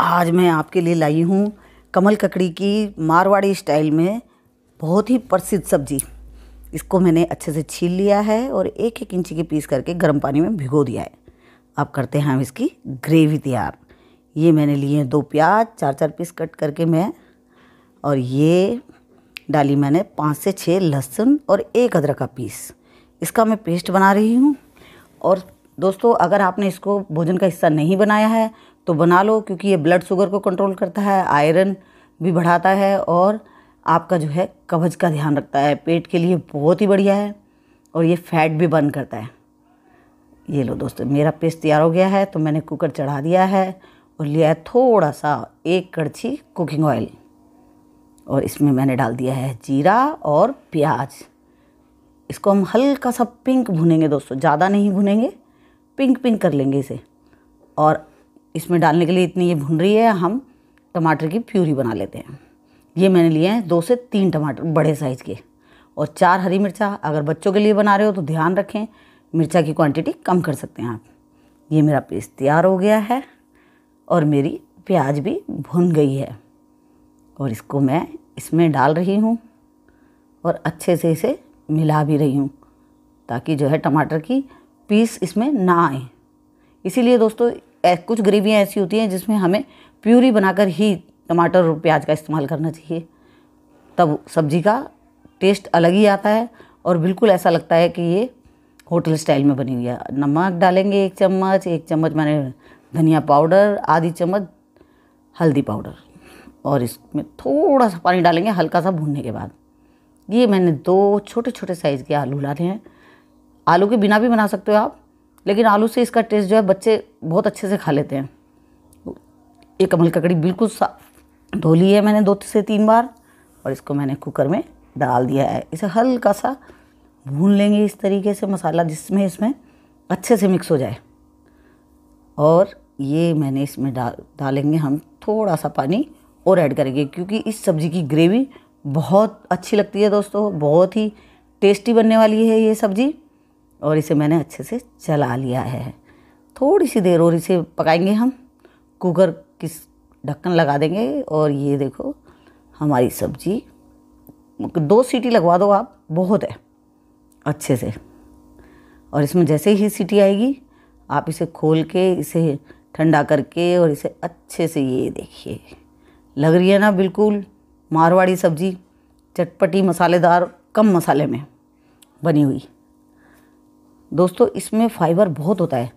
आज मैं आपके लिए लाई हूँ कमल ककड़ी की मारवाड़ी स्टाइल में बहुत ही प्रसिद्ध सब्जी इसको मैंने अच्छे से छील लिया है और एक एक इंची के पीस करके गर्म पानी में भिगो दिया है अब करते हैं हम इसकी ग्रेवी तैयार ये मैंने लिए हैं दो प्याज चार चार पीस कट करके मैं और ये डाली मैंने पाँच से छः लहसुन और एक अदरक का पीस इसका मैं पेस्ट बना रही हूँ और दोस्तों अगर आपने इसको भोजन का हिस्सा नहीं बनाया है तो बना लो क्योंकि ये ब्लड शुगर को कंट्रोल करता है आयरन भी बढ़ाता है और आपका जो है कब्ज का ध्यान रखता है पेट के लिए बहुत ही बढ़िया है और ये फैट भी बर्न करता है ये लो दोस्तों मेरा पेस्ट तैयार हो गया है तो मैंने कुकर चढ़ा दिया है और लिया है थोड़ा सा एक कड़छी कुकिंग ऑयल और इसमें मैंने डाल दिया है जीरा और प्याज इसको हम हल्का सा पिंक भुनेंगे दोस्तों ज़्यादा नहीं भुनेंगे पिंक पिंक कर लेंगे इसे और इसमें डालने के लिए इतनी ये भुन रही है हम टमाटर की प्यूरी बना लेते हैं ये मैंने लिए हैं दो से तीन टमाटर बड़े साइज़ के और चार हरी मिर्चा अगर बच्चों के लिए बना रहे हो तो ध्यान रखें मिर्चा की क्वांटिटी कम कर सकते हैं आप ये मेरा पेस्ट तैयार हो गया है और मेरी प्याज भी भुन गई है और इसको मैं इसमें डाल रही हूँ और अच्छे से इसे मिला भी रही हूँ ताकि जो है टमाटर की पीस इसमें ना आए इसीलिए दोस्तों कुछ ग्रेवियाँ ऐसी होती हैं जिसमें हमें प्यूरी बनाकर ही टमाटर और प्याज का इस्तेमाल करना चाहिए तब सब्ज़ी का टेस्ट अलग ही आता है और बिल्कुल ऐसा लगता है कि ये होटल स्टाइल में बनी हुई है नमक डालेंगे एक चम्मच एक चम्मच मैंने धनिया पाउडर आधी चम्मच हल्दी पाउडर और इसमें थोड़ा सा पानी डालेंगे हल्का सा भूनने के बाद ये मैंने दो छोटे छोटे साइज़ के आलू लाने हैं आलू के बिना भी बना सकते हो आप लेकिन आलू से इसका टेस्ट जो है बच्चे बहुत अच्छे से खा लेते हैं ये कमल ककड़ी बिल्कुल साफ धो ली है मैंने दो से तीन बार और इसको मैंने कुकर में डाल दिया है इसे हल्का सा भून लेंगे इस तरीके से मसाला जिसमें इसमें अच्छे से मिक्स हो जाए और ये मैंने इसमें डाल डालेंगे हम थोड़ा सा पानी और ऐड करेंगे क्योंकि इस सब्ज़ी की ग्रेवी बहुत अच्छी लगती है दोस्तों बहुत ही टेस्टी बनने वाली है ये सब्ज़ी और इसे मैंने अच्छे से चला लिया है थोड़ी सी देर और इसे पकाएंगे हम कुकर किस ढक्कन लगा देंगे और ये देखो हमारी सब्जी दो सीटी लगवा दो आप बहुत है अच्छे से और इसमें जैसे ही सीटी आएगी आप इसे खोल के इसे ठंडा करके और इसे अच्छे से ये देखिए लग रही है ना बिल्कुल मारवाड़ी सब्जी चटपटी मसालेदार कम मसाले में बनी हुई दोस्तों इसमें फाइबर बहुत होता है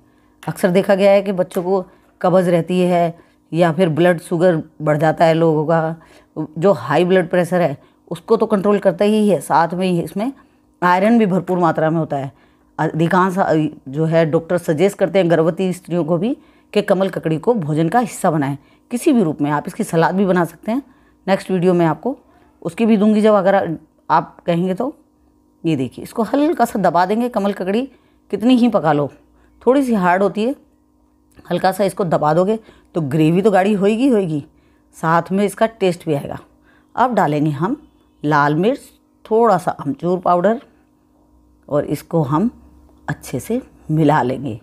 अक्सर देखा गया है कि बच्चों को कब्ज़ रहती है या फिर ब्लड शुगर बढ़ जाता है लोगों का जो हाई ब्लड प्रेशर है उसको तो कंट्रोल करता ही है साथ में ही इसमें आयरन भी भरपूर मात्रा में होता है अधिकांश जो है डॉक्टर सजेस्ट करते हैं गर्भवती स्त्रियों को भी कि कमल ककड़ी को भोजन का हिस्सा बनाएं किसी भी रूप में आप इसकी सलाद भी बना सकते हैं नेक्स्ट वीडियो में आपको उसकी भी दूंगी जब अगर आप कहेंगे तो ये देखिए इसको हल्का सा दबा देंगे कमल ककड़ी कितनी ही पका लो थोड़ी सी हार्ड होती है हल्का सा इसको दबा दोगे तो ग्रेवी तो गाढ़ी होएगी होएगी साथ में इसका टेस्ट भी आएगा अब डालेंगे हम लाल मिर्च थोड़ा सा अमचूर पाउडर और इसको हम अच्छे से मिला लेंगे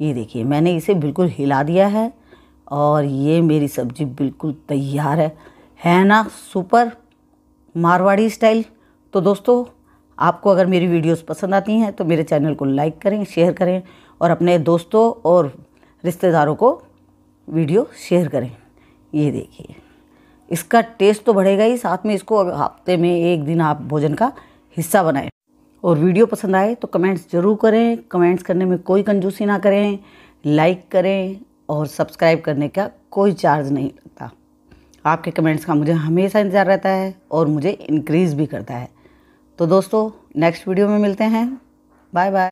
ये देखिए मैंने इसे बिल्कुल हिला दिया है और ये मेरी सब्ज़ी बिल्कुल तैयार है है ना सुपर मारवाड़ी स्टाइल तो दोस्तों आपको अगर मेरी वीडियोस पसंद आती हैं तो मेरे चैनल को लाइक करें शेयर करें और अपने दोस्तों और रिश्तेदारों को वीडियो शेयर करें ये देखिए इसका टेस्ट तो बढ़ेगा ही साथ में इसको हफ्ते में एक दिन आप भोजन का हिस्सा बनाएं और वीडियो पसंद आए तो कमेंट्स ज़रूर करें कमेंट्स करने में कोई कंजूसी ना करें लाइक करें और सब्सक्राइब करने का कोई चार्ज नहीं लगता आपके कमेंट्स का मुझे हमेशा इंतज़ार रहता है और मुझे इनक्रीज़ भी करता है तो दोस्तों नेक्स्ट वीडियो में मिलते हैं बाय बाय